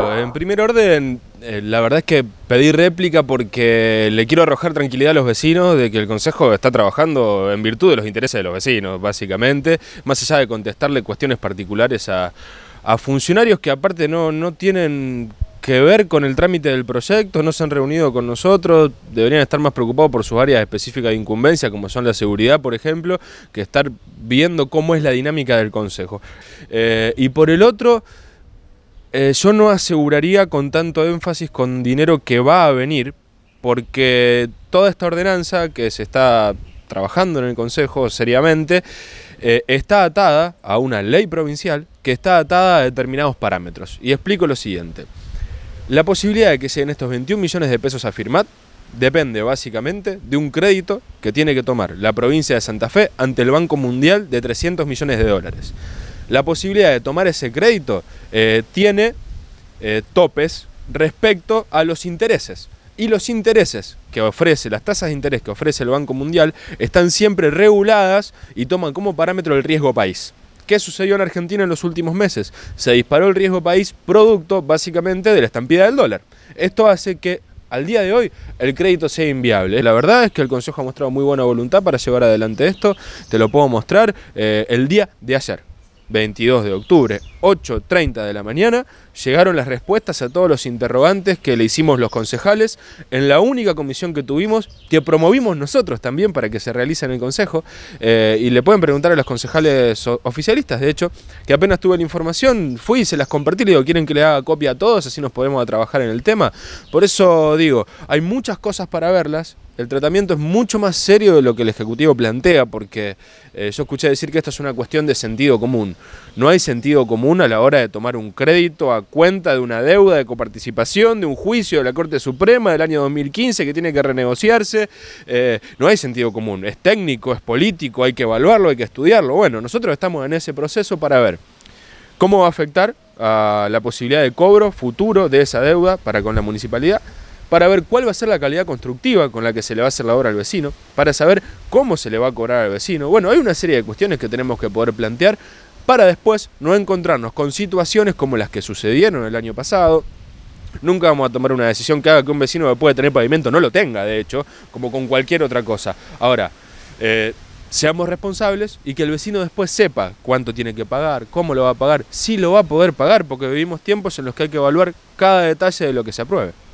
En primer orden, eh, la verdad es que pedí réplica porque le quiero arrojar tranquilidad a los vecinos de que el Consejo está trabajando en virtud de los intereses de los vecinos, básicamente, más allá de contestarle cuestiones particulares a, funcionarios que aparte no, no tienen que ver con el trámite del proyecto, no se han reunido con nosotros, deberían estar más preocupados por sus áreas específicas de incumbencia, como son la seguridad, por ejemplo, que estar viendo cómo es la dinámica del Consejo. Eh, y por el otro... Eh, yo no aseguraría con tanto énfasis con dinero que va a venir, porque toda esta ordenanza que se está trabajando en el Consejo seriamente, eh, está atada a una ley provincial que está atada a determinados parámetros. Y explico lo siguiente. La posibilidad de que sean estos 21 millones de pesos a firmar depende básicamente de un crédito que tiene que tomar la provincia de Santa Fe ante el Banco Mundial de 300 millones de dólares la posibilidad de tomar ese crédito eh, tiene eh, topes respecto a los intereses. Y los intereses que ofrece, las tasas de interés que ofrece el Banco Mundial, están siempre reguladas y toman como parámetro el riesgo país. ¿Qué sucedió en Argentina en los últimos meses? Se disparó el riesgo país producto básicamente de la estampida del dólar. Esto hace que al día de hoy el crédito sea inviable. La verdad es que el Consejo ha mostrado muy buena voluntad para llevar adelante esto. Te lo puedo mostrar eh, el día de ayer. 22 de octubre. 8.30 de la mañana llegaron las respuestas a todos los interrogantes que le hicimos los concejales en la única comisión que tuvimos, que promovimos nosotros también para que se realice en el Consejo, eh, y le pueden preguntar a los concejales oficialistas, de hecho, que apenas tuve la información, fui y se las compartí, le digo, ¿quieren que le haga copia a todos? Así nos podemos a trabajar en el tema. Por eso digo, hay muchas cosas para verlas, el tratamiento es mucho más serio de lo que el Ejecutivo plantea, porque eh, yo escuché decir que esta es una cuestión de sentido común. No hay sentido común a la hora de tomar un crédito a cuenta de una deuda de coparticipación, de un juicio de la Corte Suprema del año 2015 que tiene que renegociarse. Eh, no hay sentido común, es técnico, es político, hay que evaluarlo, hay que estudiarlo. Bueno, nosotros estamos en ese proceso para ver cómo va a afectar a la posibilidad de cobro futuro de esa deuda para con la municipalidad, para ver cuál va a ser la calidad constructiva con la que se le va a hacer la obra al vecino, para saber cómo se le va a cobrar al vecino. Bueno, hay una serie de cuestiones que tenemos que poder plantear para después no encontrarnos con situaciones como las que sucedieron el año pasado, Nunca vamos a tomar una decisión que haga que un vecino que puede tener pavimento no lo tenga, de hecho, como con cualquier otra cosa. Ahora, eh, seamos responsables y que el vecino después sepa cuánto tiene que pagar, cómo lo va a pagar, si lo va a poder pagar, porque vivimos tiempos en los que hay que evaluar cada detalle de lo que se apruebe.